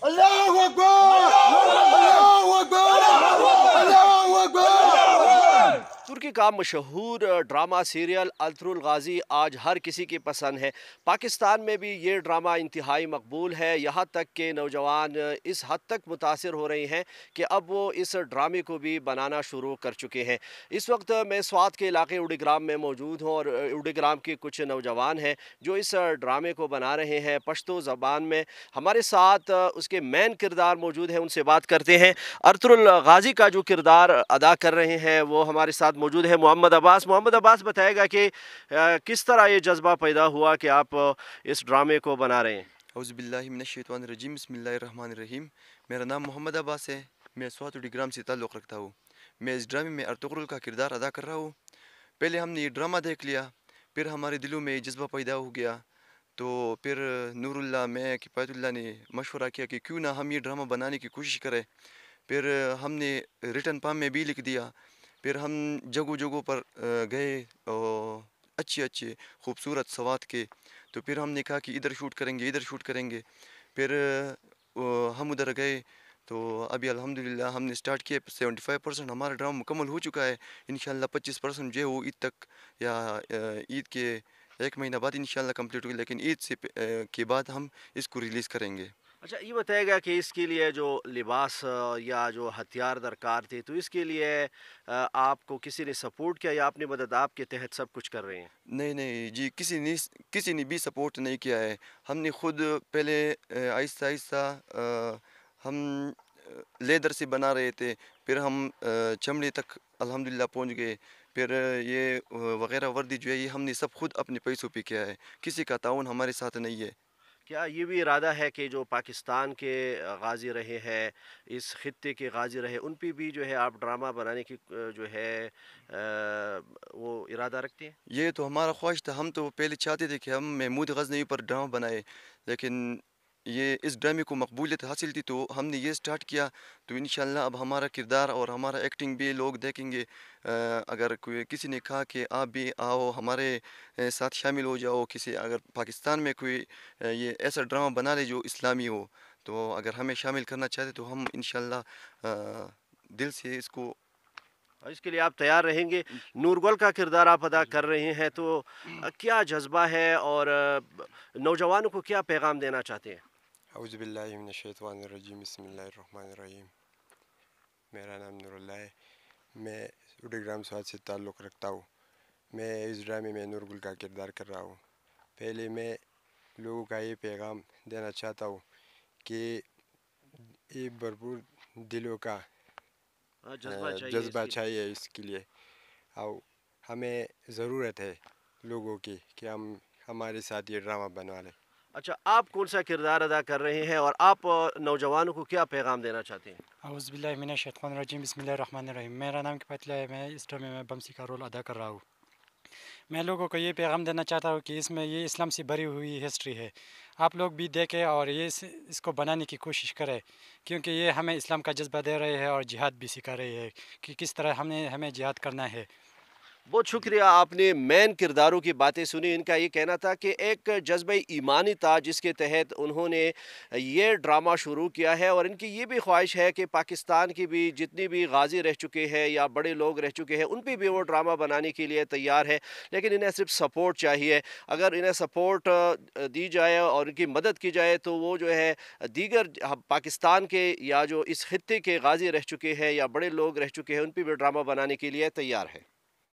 Allahu Akbar! तुर्की का मशहूर drama serial अल्तरुल गाजी आज हर किसी की पसंद है पाकिस्तान में भी ये ड्रामा इंतहाई मकबूल है यहाँ तक के नौजवान इस हद तक मुतासर हो रहे हैं कि अब वो इस ड्रामे को भी बनाना शुरू कर चुके हैं इस वक्त मैं स्वाद के इलाके उडीग्राम में मौजूद हूँ और उडीग्राम के कुछ नौजवान हैं जो इस ड्रामे को बना रहे हैं पश्तो ज़बान में हमारे साथ उसके मेन किरदार मौजूद हैं उनसे बात करते हैं अरतुल गाजी का जो किरदार अदा कर रहे हैं वो हमारे साथ मौजूद मौजूद है मोहम्मद अब्बास मोहम्मद अब्बास बताएगा कि किस तरह ये जज्बा पैदा हुआ कि आप इस ड्रामे को बना रहे हैं हौज़बिल्लिमिनशैतवानरजीम बसमीम मेरा नाम मोहम्मद अब्बास है मैं स्वातुडी ग्राम से ताल्लुक़ रखता हूँ मैं इस ड्रामे में अर्तुगरुल का किरदार अदा कर रहा हूँ पहले हमने ये ड्रामा देख लिया फिर हमारे दिलों में जज्बा पैदा हो गया तो फिर नूरुल्ला मैं किफ़ायतुल्ला ने मशवरा किया कि क्यों ना हम ये ड्रामा बनाने की कोशिश करें फिर हमने रिटर्न पाम में भी लिख दिया फिर हम जगह जगहों पर गए और अच्छे अच्छे खूबसूरत सवात के तो फिर हमने कहा कि इधर शूट करेंगे इधर शूट करेंगे फिर हम उधर गए तो अभी अल्हम्दुलिल्लाह हमने स्टार्ट किया 75 परसेंट हमारा ड्रामा मुकम्मल हो चुका है इन 25 परसेंट जो है वो ईद तक या ईद के एक महीना बाद इन कंप्लीट होगी लेकिन ईद से के बाद हम इसको रिलीज़ करेंगे अच्छा ये बताएगा कि इसके लिए जो लिबास या जो हथियार दरकार थे तो इसके लिए आपको किसी ने सपोर्ट किया या आपने मदद आपके तहत सब कुछ कर रहे हैं नहीं नहीं जी किसी ने किसी ने भी सपोर्ट नहीं किया है हमने खुद पहले आहिस्ता आहिस्ता हम लेदर से बना रहे थे फिर हम चमड़े तक अल्हम्दुलिल्लाह पहुंच गए फिर ये वगैरह वर्दी जो है ये हमने सब खुद अपने पैसों पे किया है किसी का ताउन हमारे साथ नहीं है क्या ये भी इरादा है कि जो पाकिस्तान के गाजी रहे हैं इस खत्े के गाजी रहे उन पर भी जो है आप ड्रामा बनाने की जो है आ, वो इरादा रखते हैं ये तो हमारा ख्वाहिश था हम तो पहले चाहते थे कि हम महमूद गजनवी पर ड्रामा बनाए लेकिन ये इस ड्रामे को मकबूलियत हासिल थी तो हमने ये स्टार्ट किया तो इन अब हमारा किरदार और हमारा एक्टिंग भी लोग देखेंगे अगर कोई किसी ने कहा कि आप भी आओ हमारे साथ शामिल हो जाओ किसी अगर पाकिस्तान में कोई ये ऐसा ड्रामा बना ले जो इस्लामी हो तो अगर हमें शामिल करना चाहते तो हम इन दिल से इसको इसके लिए आप तैयार रहेंगे नूरगल का किरदार आप अदा कर रहे हैं तो क्या जज्बा है और नौजवानों को क्या पैगाम देना चाहते हैं अउज़बिल्लिमिनशैतवानरजीम बसमीम मेरा नाम नूरल है मैं स्टूडोग्राम स्वाद से ताल्लुक़ रखता हूँ मैं इस ड्रामे में नूरगुल का किरदार कर रहा हूँ पहले मैं लोगों का ये पैगाम देना चाहता हूँ कि ये भरपूर दिलों का हाँ, जज्बा चाहिए इसके लिए और हमें ज़रूरत है लोगों की कि हम हमारे साथ ये ड्रामा बनवा लें अच्छा आप कौन सा किरदार अदा कर रहे हैं और आप नौजवानों को क्या पैगाम देना चाहते हैं अवज़बिल्लिमिनशतरजीम बसमीम मेरा नाम पतला है मैं इस ड्रामे में बमसी का रोल अदा कर रहा हूँ मैं लोगों को ये पैगाम देना चाहता हूँ कि इसमें ये इस्लाम से भरी हुई हिस्ट्री है आप लोग भी देखें और ये इस, इसको बनाने की कोशिश करें क्योंकि ये हमें इस्लाम का जज्बा दे रहे हैं और जिहाद भी सिखा रही है कि किस तरह हमें हमें जिहाद करना है बहुत शुक्रिया आपने मैन किरदारों की बातें सुनी इनका ये कहना था कि एक जज्ब ईमानी था जिसके तहत उन्होंने ये ड्रामा शुरू किया है और इनकी ये भी ख्वाहिश है कि पाकिस्तान की भी जितनी भी गाजी रह चुके हैं या बड़े लोग रह चुके हैं उन पर भी वो ड्रामा बनाने के लिए तैयार है लेकिन इन्हें सिर्फ सपोर्ट चाहिए अगर इन्हें सपोर्ट दी जाए और इनकी मदद की जाए तो वो जो है दीगर पाकिस्तान के या जो इस खत्े के गाजी रह चुके हैं या बड़े लोग रह चुके हैं उन पर भी ड्रामा बनाने के लिए तैयार है